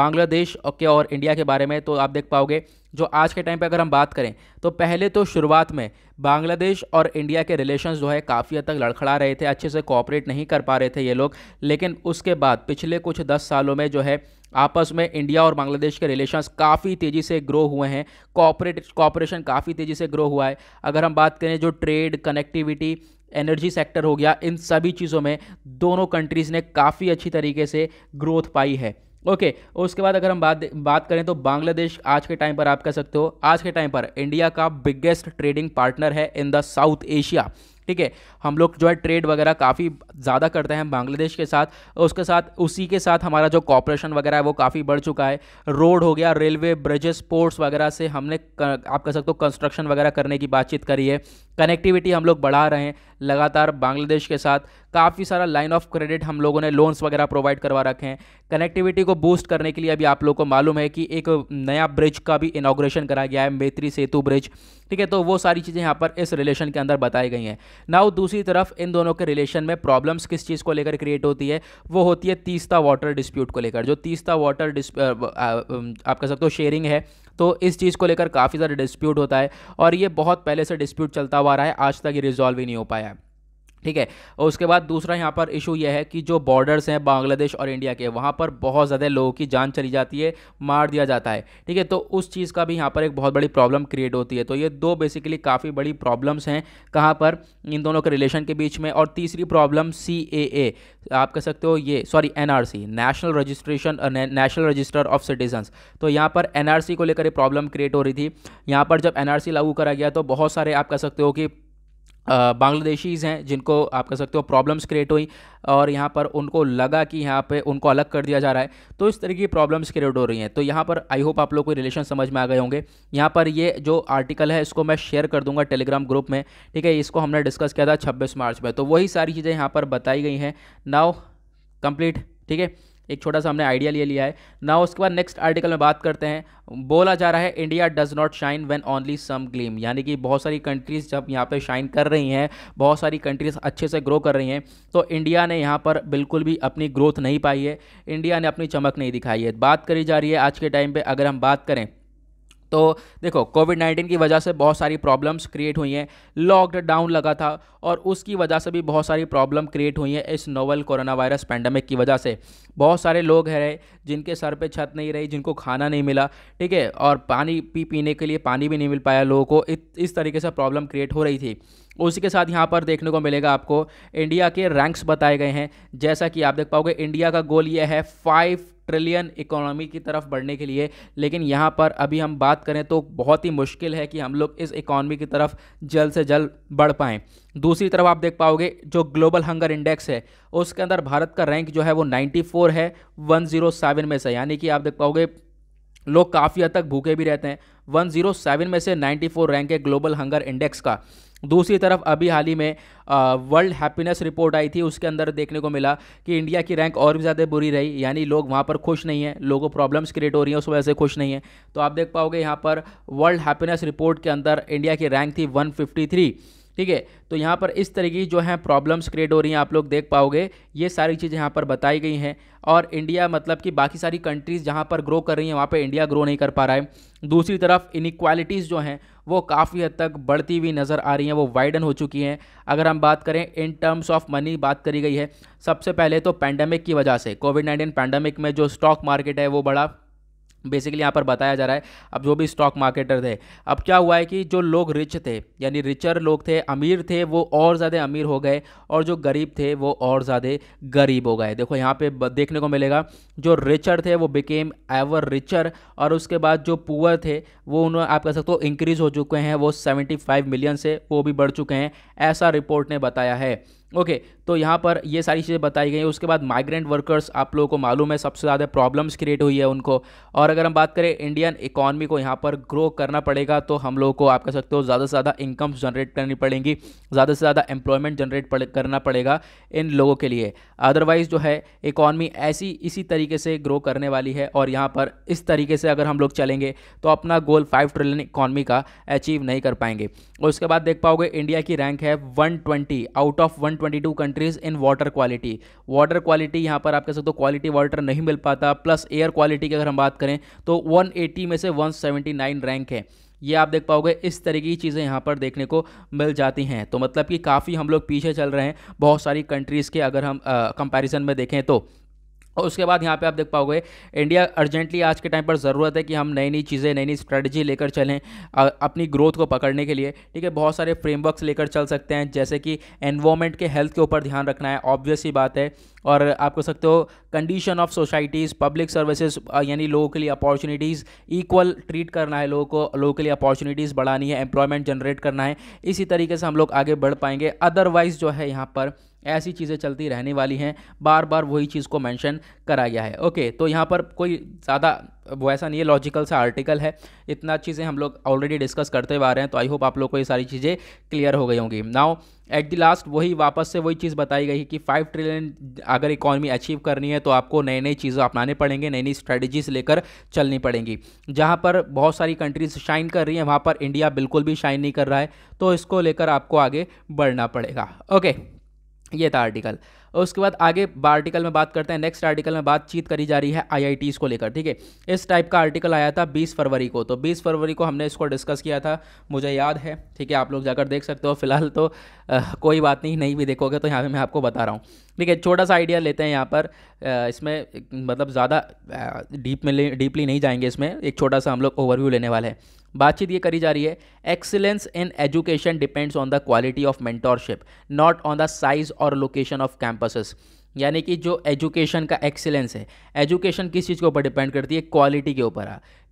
बांग्लादेश के और इंडिया के बारे में तो आप देख पाओगे जो आज के टाइम पे अगर हम बात करें तो पहले तो शुरुआत में बांग्लादेश और इंडिया के रिलेशंस जो है काफ़ी हद तक लड़खड़ा रहे थे अच्छे से कॉपरेट नहीं कर पा रहे थे ये लोग लेकिन उसके बाद पिछले कुछ दस सालों में जो है आपस में इंडिया और बांग्लादेश के रिलेशंस काफ़ी तेज़ी से ग्रो हुए हैं कॉपरेट कॉपरेशन काफ़ी तेज़ी से ग्रो हुआ है अगर हम बात करें जो ट्रेड कनेक्टिविटी एनर्जी सेक्टर हो गया इन सभी चीज़ों में दोनों कंट्रीज़ ने काफ़ी अच्छी तरीके से ग्रोथ पाई है ओके okay, उसके बाद अगर हम बात बात करें तो बांग्लादेश आज के टाइम पर आप कह सकते हो आज के टाइम पर इंडिया का बिगेस्ट ट्रेडिंग पार्टनर है इन द साउथ एशिया ठीक है हम लोग जो है ट्रेड वगैरह काफ़ी ज़्यादा करते हैं बांग्लादेश के साथ उसके साथ उसी के साथ हमारा जो कॉपरेशन वगैरह है वो काफ़ी बढ़ चुका है रोड हो गया रेलवे ब्रिजेस पोर्ट्स वगैरह से हमने आप कह सकते हो कंस्ट्रक्शन वगैरह करने की बातचीत करी है कनेक्टिविटी हम लोग बढ़ा रहे हैं लगातार बांग्लादेश के साथ काफ़ी सारा लाइन ऑफ क्रेडिट हम लोगों ने लोन्स वगैरह प्रोवाइड करवा रखे हैं कनेक्टिविटी को बूस्ट करने के लिए अभी आप लोग को मालूम है कि एक नया ब्रिज का भी इनाग्रेशन करा गया है मैत्री सेतु ब्रिज ठीक है तो वो सारी चीज़ें यहाँ पर इस रिलेशन के अंदर बताई गई हैं नाउ दूसरी तरफ इन दोनों के रिलेशन में प्रॉब्लम्स किस चीज़ को लेकर क्रिएट होती है वो होती है तीसता वाटर डिस्प्यूट को लेकर जो तीसता वाटर आप कह सकते हो शेयरिंग है तो इस चीज़ को लेकर काफ़ी ज़्यादा डिस्प्यूट होता है और ये बहुत पहले से डिस्प्यूट चलता हुआ रहा है आज तक ये रिजॉल्व ही नहीं हो पाया है ठीक है और उसके बाद दूसरा यहाँ पर इशू यह है कि जो बॉर्डर्स हैं बांग्लादेश और इंडिया के वहाँ पर बहुत ज़्यादा लोगों की जान चली जाती है मार दिया जाता है ठीक है तो उस चीज़ का भी यहाँ पर एक बहुत बड़ी प्रॉब्लम क्रिएट होती है तो ये दो बेसिकली काफ़ी बड़ी प्रॉब्लम्स हैं कहाँ पर इन दोनों के रिलेशन के बीच में और तीसरी प्रॉब्लम सी ए आप कह सकते हो ये sorry N R C national registration national register of citizens तो यहाँ पर एन सी को लेकर प्रॉब्लम क्रिएट हो रही थी यहाँ पर जब एन आर सी लागू करा गया तो बहुत सारे आप कह सकते हो कि बांग्लादेशीज़ हैं जिनको आप कह सकते हो प्रॉब्लम्स क्रिएट हुई और यहाँ पर उनको लगा कि यहाँ पे उनको अलग कर दिया जा रहा है तो इस तरह की प्रॉब्लम्स क्रिएट हो रही हैं तो यहाँ पर आई होप आप लोग को रिलेशन समझ में आ गए होंगे यहाँ पर ये जो आर्टिकल है इसको मैं शेयर कर दूंगा टेलीग्राम ग्रुप में ठीक है इसको हमने डिस्कस किया था छब्बीस मार्च में तो वही सारी चीज़ें यहाँ पर बताई गई हैं नाव कंप्लीट ठीक है एक छोटा सा हमने आइडिया ले लिया है ना उसके बाद नेक्स्ट आर्टिकल में बात करते हैं बोला जा रहा है India does not shine when only some gleam यानी कि बहुत सारी कंट्रीज़ जब यहाँ पे शाइन कर रही हैं बहुत सारी कंट्रीज़ अच्छे से ग्रो कर रही हैं तो इंडिया ने यहाँ पर बिल्कुल भी अपनी ग्रोथ नहीं पाई है इंडिया ने अपनी चमक नहीं दिखाई है बात करी जा रही है आज के टाइम पर अगर हम बात करें तो देखो कोविड नाइन्टीन की वजह से बहुत सारी प्रॉब्लम्स क्रिएट हुई हैं लॉकडाउन लगा था और उसकी वजह से भी बहुत सारी प्रॉब्लम क्रिएट हुई हैं इस नोवल कोरोना वायरस पैंडमिक की वजह से बहुत सारे लोग हैं जिनके सर पे छत नहीं रही जिनको खाना नहीं मिला ठीक है और पानी पी पीने के लिए पानी भी नहीं मिल पाया लोगों को इत, इस तरीके से प्रॉब्लम क्रिएट हो रही थी उसी के साथ यहाँ पर देखने को मिलेगा आपको इंडिया के रैंक्स बताए गए हैं जैसा कि आप देख पाओगे इंडिया का गोल ये है फाइव ट्रिलियन इकोनॉमी की तरफ बढ़ने के लिए लेकिन यहाँ पर अभी हम बात करें तो बहुत ही मुश्किल है कि हम लोग इस इकोनॉमी की तरफ जल्द से जल्द बढ़ पाएँ दूसरी तरफ आप देख पाओगे जो ग्लोबल हंगर इंडेक्स है उसके अंदर भारत का रैंक जो है वो 94 है 107 में से यानी कि आप देख पाओगे लोग काफ़ी हद तक भूखे भी रहते हैं 107 में से 94 रैंक है ग्लोबल हंगर इंडेक्स का दूसरी तरफ अभी हाल ही में वर्ल्ड हैप्पीनेस रिपोर्ट आई थी उसके अंदर देखने को मिला कि इंडिया की रैंक और भी ज़्यादा बुरी रही यानी लोग वहाँ पर खुश नहीं हैं लोगों प्रॉब्लम्स क्रिएट हो रही हैं उस वजह से खुश नहीं है तो आप देख पाओगे यहाँ पर वर्ल्ड हैप्पीनेस रिपोर्ट के अंदर इंडिया की रैंक थी 153 ठीक है तो यहाँ पर इस तरीके की जो है प्रॉब्लम्स क्रिएट हो रही हैं आप लोग देख पाओगे ये सारी चीज़ें यहाँ पर बताई गई हैं और इंडिया मतलब कि बाकी सारी कंट्रीज़ जहाँ पर ग्रो कर रही हैं वहाँ पर इंडिया ग्रो नहीं कर पा रहा है दूसरी तरफ इनिक्वालिटीज़ जो हैं वो काफ़ी हद तक बढ़ती हुई नज़र आ रही हैं वो वाइडन हो चुकी हैं अगर हम बात करें इन टर्म्स ऑफ मनी बात करी गई है सबसे पहले तो पैंडमिक की वजह से कोविड नाइन्टीन पैंडमिक में जो स्टॉक मार्केट है वो बड़ा बेसिकली यहाँ पर बताया जा रहा है अब जो भी स्टॉक मार्केटर थे अब क्या हुआ है कि जो लोग रिच थे यानी रिचर लोग थे अमीर थे वो और ज़्यादा अमीर हो गए और जो गरीब थे वो और ज़्यादा गरीब हो गए देखो यहाँ पे देखने को मिलेगा जो रिचर थे वो बिकेम एवर रिचर और उसके बाद जो पुअर थे वो उन्होंने आप कह सकते हो इंक्रीज़ हो चुके हैं वो सेवेंटी मिलियन से वो भी बढ़ चुके हैं ऐसा रिपोर्ट ने बताया है ओके okay, तो यहाँ पर ये सारी चीज़ें बताई गई हैं उसके बाद माइग्रेंट वर्कर्स आप लोगों को मालूम है सबसे ज़्यादा प्रॉब्लम्स क्रिएट हुई है उनको और अगर हम बात करें इंडियन इकॉनमी को यहाँ पर ग्रो करना पड़ेगा तो हम लोगों को आप कह सकते हो ज़्यादा से ज़्यादा इनकम्स जनरेट करनी पड़ेंगी ज़्यादा से ज़्यादा एम्प्लॉयमेंट जनरेट पड़े, करना पड़ेगा इन लोगों के लिए अदरवाइज़ जो है इकॉनमी ऐसी इसी तरीके से ग्रो करने वाली है और यहाँ पर इस तरीके से अगर हम लोग चलेंगे तो अपना गोल फाइव ट्रिलियन इकॉनमी का अचीव नहीं कर पाएंगे और उसके बाद देख पाओगे इंडिया की रैंक है one out of one 122 countries in water quality water quality यहाँ पर आप कह सकते हो क्वालिटी वाटर नहीं मिल पाता प्लस एयर क्वालिटी की अगर हम बात करें तो 180 में से 179 रैंक है ये आप देख पाओगे इस तरीके की चीज़ें यहाँ पर देखने को मिल जाती हैं तो मतलब कि काफ़ी हम लोग पीछे चल रहे हैं बहुत सारी कंट्रीज़ के अगर हम कंपैरिजन में देखें तो और उसके बाद यहाँ पे आप देख पाओगे इंडिया अर्जेंटली आज के टाइम पर ज़रूरत है कि हम नई नई चीज़ें नई नई स्ट्रेटजी लेकर चलें अपनी ग्रोथ को पकड़ने के लिए ठीक है बहुत सारे फ्रेमवर्क्स लेकर चल सकते हैं जैसे कि एनवायरमेंट के हेल्थ के ऊपर ध्यान रखना है ऑब्वियस ही बात है और आप कह सकते हो condition of societies public services यानी लोगों के लिए अपॉर्चुनिटीज़ इक्वल ट्रीट करना है लोगों को लोगों के लिए अपॉर्चुनिटीज़ बढ़ानी है एम्प्लॉयमेंट जनरेट करना है इसी तरीके से हम लोग आगे बढ़ पाएंगे अदरवाइज़ जो है यहाँ पर ऐसी चीज़ें चलती रहने वाली हैं बार बार वही चीज़ को मेंशन करा गया है ओके तो यहाँ पर कोई ज़्यादा वो ऐसा नहीं है लॉजिकल सा आर्टिकल है इतना चीज़ें हम लोग ऑलरेडी डिस्कस करते हुए आ रहे हैं तो आई होप आप लोग को ये सारी चीज़ें क्लियर हो गई होंगी नाउ एट द लास्ट वही वापस से वही चीज़ बताई गई कि फाइव ट्रिलियन अगर इकॉनमी अचीव करनी है तो आपको नए नई चीज़ें अपनाने पड़ेंगे नई नई स्ट्रेटजीज लेकर चलनी पड़ेंगी जहाँ पर बहुत सारी कंट्रीज शाइन कर रही हैं वहाँ पर इंडिया बिल्कुल भी शाइन नहीं कर रहा है तो इसको लेकर आपको आगे बढ़ना पड़ेगा ओके ये था आर्टिकल और उसके बाद आगे आर्टिकल में बात करते हैं नेक्स्ट आर्टिकल में बातचीत करी जा रही है आईआईटीज़ को लेकर ठीक है इस टाइप का आर्टिकल आया था 20 फरवरी को तो 20 फरवरी को हमने इसको डिस्कस किया था मुझे याद है ठीक है आप लोग जाकर देख सकते हो फिलहाल तो आ, कोई बात नहीं नहीं भी देखोगे तो यहाँ पर मैं आपको बता रहा हूँ ठीक है छोटा सा आइडिया लेते हैं यहाँ पर इसमें मतलब ज़्यादा डीप में डीपली नहीं जाएंगे इसमें एक छोटा सा हम लोग ओवरव्यू लेने वाले हैं बातचीत ये करी जा रही है excellence in education depends on the quality of mentorship not on the size और लोकेशन ऑफ कैंपसेस यानी कि जो एजुकेशन का एक्सीलेंस है एजुकेशन किस चीज़ के ऊपर डिपेंड करती है क्वालिटी के ऊपर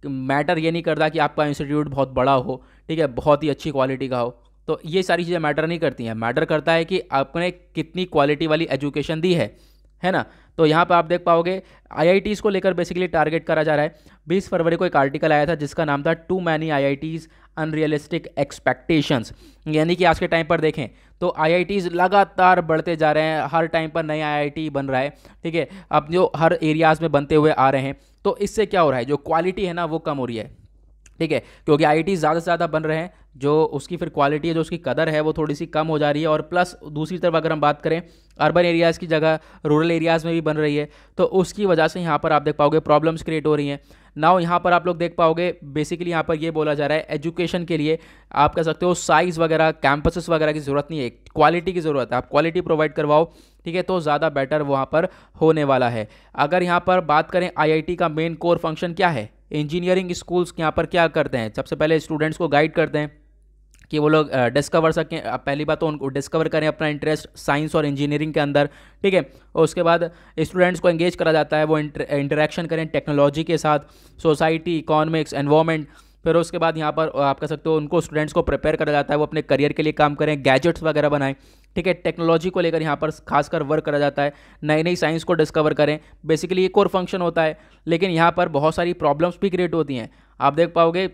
मैटर हाँ। ये नहीं करता कि आपका इंस्टीट्यूट बहुत बड़ा हो ठीक है बहुत ही अच्छी क्वालिटी का हो तो ये सारी चीज़ें मैटर नहीं करती हैं मैटर करता है कि आपने कितनी क्वालिटी वाली एजुकेशन दी है है ना तो यहाँ पर आप देख पाओगे आई को लेकर बेसिकली टारगेट करा जा रहा है बीस फरवरी को एक आर्टिकल आया था जिसका नाम था too many I unrealistic expectations यानी कि आज के टाइम पर देखें तो आई लगातार बढ़ते जा रहे हैं हर टाइम पर नए आई बन रहा है ठीक है अब जो हर एरियाज़ में बनते हुए आ रहे हैं तो इससे क्या हो रहा है जो क्वालिटी है ना वो कम हो रही है ठीक है क्योंकि आई ज़्यादा से ज़्यादा बन रहे हैं जो उसकी फिर क्वालिटी है जो उसकी कदर है वो थोड़ी सी कम हो जा रही है और प्लस दूसरी तरफ अगर हम बात करें अर्बन एरियाज़ की जगह रूरल एरियाज़ में भी बन रही है तो उसकी वजह से यहाँ पर आप देख पाओगे प्रॉब्लम्स क्रिएट हो रही हैं नाउ यहाँ पर आप लोग देख पाओगे बेसिकली यहाँ पर ये बोला जा रहा है एजुकेशन के लिए आप कह सकते हो साइज़ वगैरह कैंपसेस वगैरह की ज़रूरत नहीं है क्वालिटी की ज़रूरत है आप क्वालिटी प्रोवाइड करवाओ ठीक है तो ज़्यादा बेटर वहाँ पर होने वाला है अगर यहाँ पर बात करें आईआईटी का मेन कोर फंक्शन क्या है इंजीनियरिंग स्कूल्स यहाँ पर क्या करते हैं सबसे पहले स्टूडेंट्स को गाइड करते हैं कि वो लोग डिस्कवर सकें पहली बात तो उनको डिस्कवर करें अपना इंटरेस्ट साइंस और इंजीनियरिंग के अंदर ठीक है और उसके बाद स्टूडेंट्स को एंगेज करा जाता है वो इंटरेक्शन करें टेक्नोलॉजी के साथ सोसाइटी इकोनॉमिक्स एनवायरमेंट फिर उसके बाद यहाँ पर आप कह सकते हो उनको स्टूडेंट्स को प्रिपेयर करा जाता है वो अपने करियर के लिए काम करें गैजेट्स वगैरह बनाएं ठीक है टेक्नोलॉजी को लेकर यहाँ पर खासकर वर्क करा जाता है नई नई साइंस को डिस्कवर करें बेसिकली ये कोर फंक्शन होता है लेकिन यहाँ पर बहुत सारी प्रॉब्लम्स भी क्रिएट होती हैं आप देख पाओगे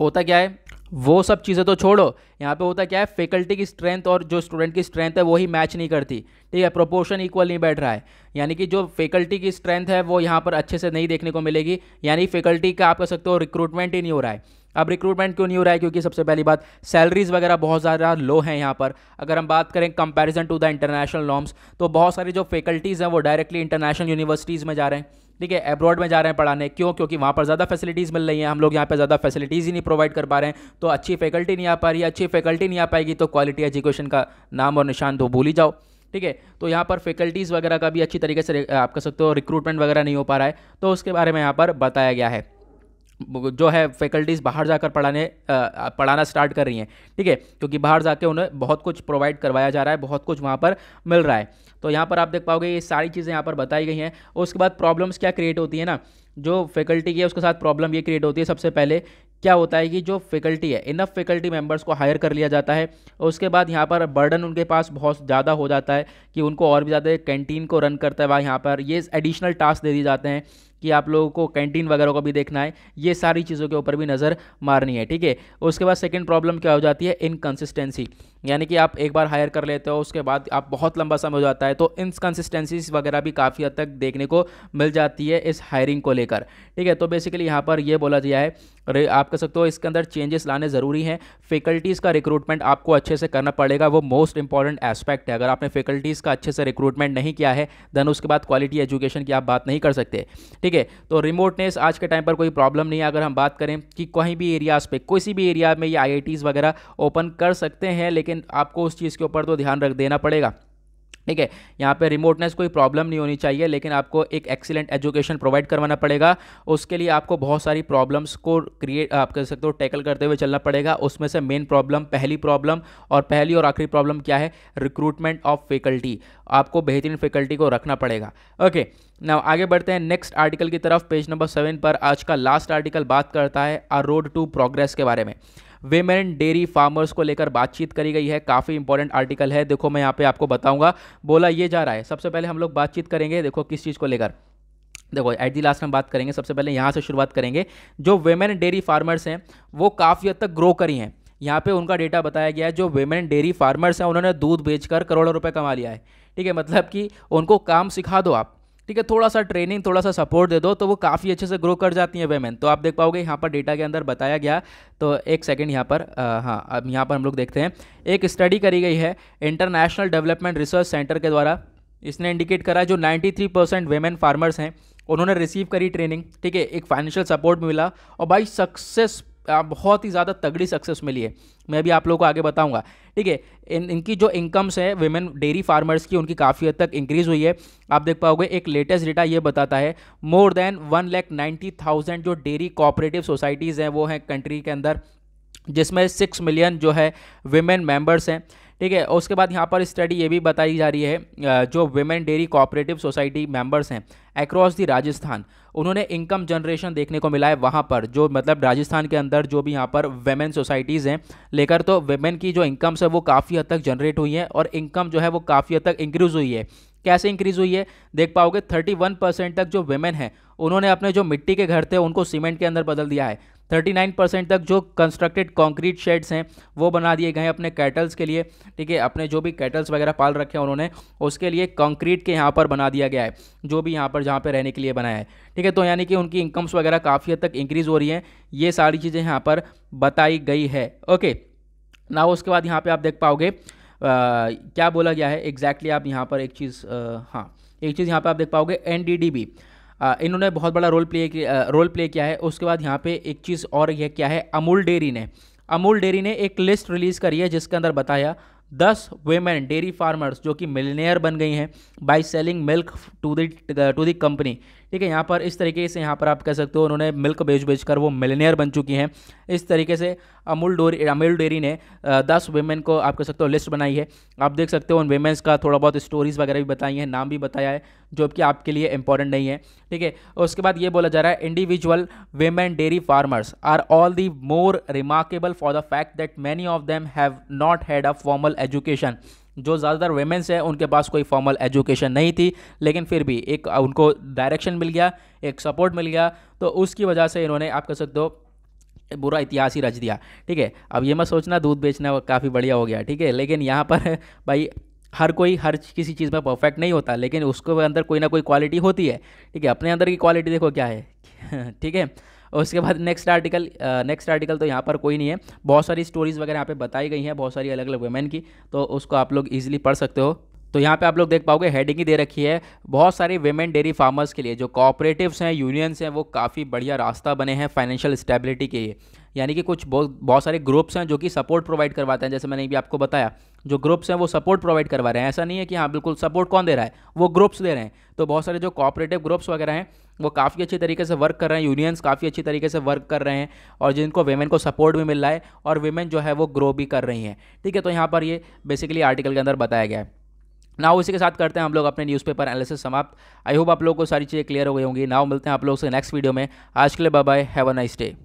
होता क्या है वो सब चीज़ें तो छोड़ो यहाँ पे होता क्या है फैकल्टी की स्ट्रेंथ और जो स्टूडेंट की स्ट्रेंथ है वही मैच नहीं करती ठीक है प्रोपोर्शन इक्वल नहीं बैठ रहा है यानी कि जो फैकल्टी की स्ट्रेंथ है वो यहाँ पर अच्छे से नहीं देखने को मिलेगी यानी फैकल्टी का आप कह सकते हो रिक्रूटमेंट ही नहीं हो रहा है अब रिक्रूटमेंट क्यों नहीं हो रहा है क्योंकि सबसे पहली बात सैलरीज वगैरह बहुत ज़्यादा लो हैं यहाँ पर अगर हम बात करें comparison to the international norms तो बहुत सारी जो फैकल्टीज़ हैं वो डायरेक्टली इंटरनेशनल यूनिवर्सिटीज़ में जा रहे हैं ठीक है एब्रॉड में जा रहे हैं पढ़ाने क्यों क्योंकि वहाँ पर ज़्यादा फैसिलिटीज़ मिल रही हैं हम लोग यहाँ पर ज़्यादा फैसिलिटीज़ ही नहीं प्रोवाइड कर पा रहे हैं तो अच्छी फैकल्टी नहीं आ पा रही अच्छी फैकल्टी नहीं आ पाएगी तो क्वालिटी एजुकेशन का नाम और निशान तो भूल ही जाओ ठीक है तो यहाँ पर फैकल्टीज़ वगैरह का भी अच्छी तरीके से आप कह सकते हो रिक्रूटमेंट वगैरह नहीं हो पा रहा है तो उसके बारे में यहाँ पर बताया गया है जो है फैकल्टीज़ बाहर जाकर पढ़ाने पढ़ाना स्टार्ट कर रही हैं ठीक है क्योंकि बाहर जाके उन्हें बहुत कुछ प्रोवाइड करवाया जा रहा है बहुत कुछ वहाँ पर मिल रहा है तो यहाँ पर आप देख पाओगे ये सारी चीज़ें यहाँ पर बताई गई हैं उसके बाद प्रॉब्लम्स क्या क्रिएट होती है ना जो फैकल्टी की है उसके साथ प्रॉब्लम ये क्रिएट होती है सबसे पहले क्या होता है कि जो फैकल्टी है इनफ फैकल्टी मेंबर्स को हायर कर लिया जाता है और उसके बाद यहाँ पर बर्डन उनके पास बहुत ज़्यादा हो जाता है कि उनको और भी ज़्यादा कैंटीन को रन करता है वहाँ यहाँ पर ये एडिशनल टास्क दे दिए जाते हैं कि आप लोगों को कैंटीन वगैरह को भी देखना है ये सारी चीज़ों के ऊपर भी नज़र मारनी है ठीक है उसके बाद सेकंड प्रॉब्लम क्या हो जाती है इनकन्सिस्टेंसी यानी कि आप एक बार हायर कर लेते हो उसके बाद आप बहुत लंबा समय हो जाता है तो इनकन्सिस्टेंसी वगैरह भी काफ़ी हद तक देखने को मिल जाती है इस हायरिंग को लेकर ठीक है तो बेसिकली यहाँ पर यह बोला गया है आप कह सकते हो इसके अंदर चेंजेस लाने ज़रूरी हैं फैकल्टीज़ का रिक्रूटमेंट आपको अच्छे से करना पड़ेगा वो मोस्ट इंपॉर्टेंट एस्पेक्ट है अगर आपने फैकल्टीज़ का अच्छे से रिक्रूटमेंट नहीं किया है देन उसके बाद क्वालिटी एजुकेशन की आप बात नहीं कर सकते ठीक है तो रिमोटनेस आज के टाइम पर कोई प्रॉब्लम नहीं है अगर हम बात करें कि कहीं भी एरियाज़ पर किसी भी एरिया में ये आई वगैरह ओपन कर सकते हैं लेकिन आपको उस चीज़ के ऊपर तो ध्यान रख देना पड़ेगा ठीक है यहाँ पे रिमोटनेस कोई प्रॉब्लम नहीं होनी चाहिए लेकिन आपको एक एक्सीलेंट एजुकेशन प्रोवाइड करवाना पड़ेगा उसके लिए आपको बहुत सारी प्रॉब्लम्स को क्रिएट आप कह सकते हो टैकल करते हुए चलना पड़ेगा उसमें से मेन प्रॉब्लम पहली प्रॉब्लम और पहली और आखिरी प्रॉब्लम क्या है रिक्रूटमेंट ऑफ फैकल्टी आपको बेहतरीन फैकल्टी को रखना पड़ेगा ओके ना आगे बढ़ते हैं नेक्स्ट आर्टिकल की तरफ पेज नंबर सेवन पर आज का लास्ट आर्टिकल बात करता है आ रोड टू प्रोग्रेस के बारे में वेमेन डेयरी फार्मर्स को लेकर बातचीत करी गई है काफ़ी इंपॉर्टेंट आर्टिकल है देखो मैं यहाँ पे आपको बताऊँगा बोला ये जा रहा है सबसे पहले हम लोग बातचीत करेंगे देखो किस चीज़ को लेकर देखो एट दी लास्ट हम बात करेंगे सबसे पहले यहाँ से शुरुआत करेंगे जो वेमेन डेयरी फार्मर्स हैं वो काफ़ी हद तक ग्रो करी हैं यहाँ पे उनका डेटा बताया गया है जो वेमेन डेयरी फार्मर्स हैं उन्होंने दूध बेचकर करोड़ों रुपए कमा लिया है ठीक है मतलब कि उनको काम सिखा दो आप ठीक है थोड़ा सा ट्रेनिंग थोड़ा सा सपोर्ट दे दो तो वो काफ़ी अच्छे से ग्रो कर जाती है वेमेन तो आप देख पाओगे यहाँ पर डेटा के अंदर बताया गया तो एक सेकेंड यहाँ पर हाँ अब यहाँ पर हम लोग देखते हैं एक स्टडी करी गई है इंटरनेशनल डेवलपमेंट रिसर्च सेंटर के द्वारा इसने इंडिकेट करा जो थ्री परसेंट वेमेन फार्मर्स हैं उन्होंने रिसीव करी ट्रेनिंग ठीक है एक फाइनेंशियल सपोर्ट मिला और भाई सक्सेस बहुत ही ज़्यादा तगड़ी सक्सेस मिली है मैं भी आप लोगों को आगे बताऊंगा ठीक है इन इनकी जो इनकम्स है वेमेन डेयरी फार्मर्स की उनकी काफ़ी हद तक इंक्रीज़ हुई है आप देख पाओगे एक लेटेस्ट डेटा ये बताता है more than one lakh ninety thousand जो डेयरी कोऑपरेटिव सोसाइटीज़ हैं वो हैं कंट्री के अंदर जिसमें सिक्स मिलियन जो है वेमेन मेम्बर्स हैं ठीक है उसके बाद यहाँ पर स्टडी ये भी बताई जा रही है जो women dairy cooperative society members हैं अक्रॉस दी राजस्थान उन्होंने इनकम जनरेशन देखने को मिला है वहाँ पर जो मतलब राजस्थान के अंदर जो भी यहाँ पर वेमेन सोसाइटीज़ हैं लेकर तो वेमेन की जो इनकम्स है वो काफ़ी हद तक जनरेट हुई हैं और इनकम जो है वो काफ़ी हद तक इंक्रीज़ हुई है कैसे इंक्रीज़ हुई है देख पाओगे 31 परसेंट तक जो वेमेन है उन्होंने अपने जो मिट्टी के घर थे उनको सीमेंट के अंदर बदल दिया है 39 परसेंट तक जो कंस्ट्रक्टेड कंक्रीट शेड्स हैं वो बना दिए गए हैं अपने कैटल्स के लिए ठीक है अपने जो भी कैटल्स वगैरह पाल रखे हैं उन्होंने उसके लिए कंक्रीट के यहाँ पर बना दिया गया है जो भी यहाँ पर जहाँ पर रहने के लिए बनाया है ठीक है तो यानी कि उनकी इनकम्स वगैरह काफ़ी हद तक इंक्रीज़ हो रही हैं ये सारी चीज़ें यहाँ पर बताई गई है ओके ना उसके बाद यहाँ पर आप देख पाओगे आ, क्या बोला गया है एग्जैक्टली exactly आप यहाँ पर एक चीज़ हाँ एक चीज़ यहाँ पर आप देख पाओगे एन इन्होंने बहुत बड़ा रोल प्ले रोल प्ले किया है उसके बाद यहाँ पे एक चीज़ और यह क्या है अमूल डेयरी ने अमूल डेयरी ने एक लिस्ट रिलीज़ करी है जिसके अंदर बताया दस वेमेन डेयरी फार्मर्स जो कि मिलनेयर बन गई हैं by selling milk to to to the company ठीक है यहाँ पर इस तरीके से यहाँ पर आप कह सकते हो उन्होंने मिल्क बेच बेच कर वो मिलनेर बन चुकी हैं इस तरीके से अमूल डोरी अमूल डेरी ने दस वेमेन को आप कह सकते हो लिस्ट बनाई है आप देख सकते हो उन वेमेंस का थोड़ा बहुत स्टोरीज़ वगैरह भी बताई हैं नाम भी बताया है जो कि आपके लिए इंपॉर्टेंट नहीं है ठीक है उसके बाद ये बोला जा रहा है individual women dairy farmers are all the more remarkable for the fact that many of them have not had a formal education जो ज़्यादातर वेमेंस है उनके पास कोई फॉर्मल एजुकेशन नहीं थी लेकिन फिर भी एक उनको डायरेक्शन मिल गया एक सपोर्ट मिल गया तो उसकी वजह से इन्होंने आप कह सकते हो बुरा इतिहास ही रच दिया ठीक है अब ये मत सोचना दूध बेचना काफ़ी बढ़िया हो गया ठीक है लेकिन यहाँ पर *laughs* भाई हर कोई हर किसी चीज़ में परफेक्ट नहीं होता लेकिन उसके अंदर कोई ना कोई क्वालिटी होती है ठीक है अपने अंदर की क्वालिटी देखो क्या है *laughs* ठीक है और उसके बाद नेक्स्ट आर्टिकल नेक्स्ट आर्टिकल तो यहाँ पर कोई नहीं है बहुत सारी स्टोरीज़ वगैरह यहाँ पे बताई गई हैं बहुत सारी अलग अलग वुमेन की तो उसको आप लोग ईजिली पढ़ सकते हो तो यहाँ पे आप लोग देख पाओगे हेडिंग ही दे रखी है बहुत सारे वेमेन डेयरी फार्मर्स के लिए जो कॉपरेटिव्स हैं यूनियंस हैं वो काफ़ी बढ़िया रास्ता बने हैं फाइनेंशियल स्टेबिलिटी के लिए यानी कि कुछ बहुत बहुत सारे ग्रुप्स हैं जो कि सपोर्ट प्रोवाइड करवाते हैं जैसे मैंने भी आपको बताया जो ग्रुप्स हैं वो सपोर्ट प्रोवाइड करवा रहे हैं ऐसा नहीं है कि हाँ बिल्कुल सपोर्ट कौन दे रहा है वो ग्रुप्स दे रहे हैं तो बहुत सारे जो कॉपरेटिव ग्रुप्स वगैरह हैं वो काफ़ी अच्छी तरीके से वर्क कर रहे हैं यूनियंस काफ़ी अच्छी तरीके से वर्क कर रहे हैं और जिनको वेमेन को सपोर्ट भी मिल रहा है और वेमेन जो है वो ग्रो भी कर रही हैं ठीक है तो यहाँ पर ये बेसिकली आर्टिकल के अंदर बताया गया है नाउ इसी के साथ करते हैं हम लोग अपने न्यूज़पेपर एनालिसिस समाप्त आई होप आप लोगों को सारी चीज़ें क्लियर हो गई होंगी नाउ मिलते हैं आप लोगों से नेक्स्ट वीडियो में आज के लिए bye bye have a nice day